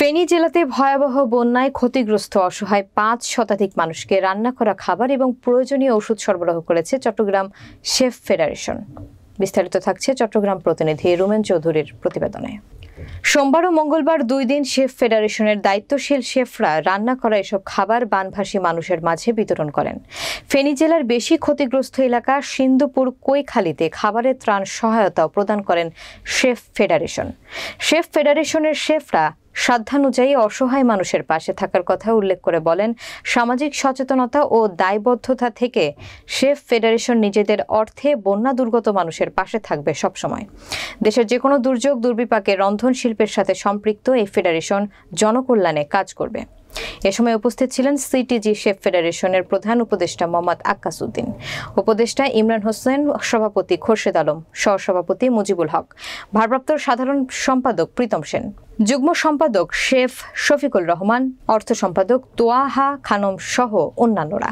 ফেনী জেলাতে ভয়াবহ বন্যায় ক্ষতিগ্রস্ত অসহায় পাঁচ শতাধিক মানুষকে রান্না করা খাবার এবং প্রয়োজনীয় ওষুধ সরবরাহ করেছে চট্টগ্রাম শেফ ফেডারেশন বিস্তারিত থাকছে চট্টগ্রাম প্রতিনিধি রুমেন চৌধুরীর প্রতিবেদনে সোমবার ও মঙ্গলবার দুই দিন শেফ ফেডারেশনের দায়িত্বশীল শেফরা রান্না করা এসব খাবার বানভাসী মানুষের মাঝে বিতরণ করেন ফেনী জেলার বেশি ক্ষতিগ্রস্ত এলাকা সিন্ধুপুর কৈখালিতে খাবারের ত্রাণ সহায়তাও প্রদান করেন শেফ ফেডারেশন শেফ ফেডারেশনের শেফরা সাধ্যানুযায়ী অসহায় মানুষের পাশে থাকার কথা উল্লেখ করে বলেন সামাজিক সচেতনতা ও দায়বদ্ধতা থেকে শেফ ফেডারেশন নিজেদের অর্থে বন্যা দুর্গত মানুষের পাশে থাকবে সবসময় দেশের যে কোনো দুর্যোগ দুর্বিপাকে রন্ধন শিল্পের সাথে সম্পৃক্ত এই ফেডারেশন জনকল্যাণে কাজ করবে এ সময় উপস্থিত ছিলেন সিটিজি শেফ ফেডারেশনের প্রধান উপদেষ্টা মোহাম্মদ আক্কাসুদ্দিন উপদেষ্টা ইমরান হোসেন সভাপতি খোরশেদ আলম সহসভাপতি মুজিবুল হক ভারপ্রাপ্ত সাধারণ সম্পাদক প্রীতম সেন যুগ্ম সম্পাদক শেফ শফিকুল রহমান অর্থ সম্পাদক তোয়াহা খানম সহ অন্যান্যরা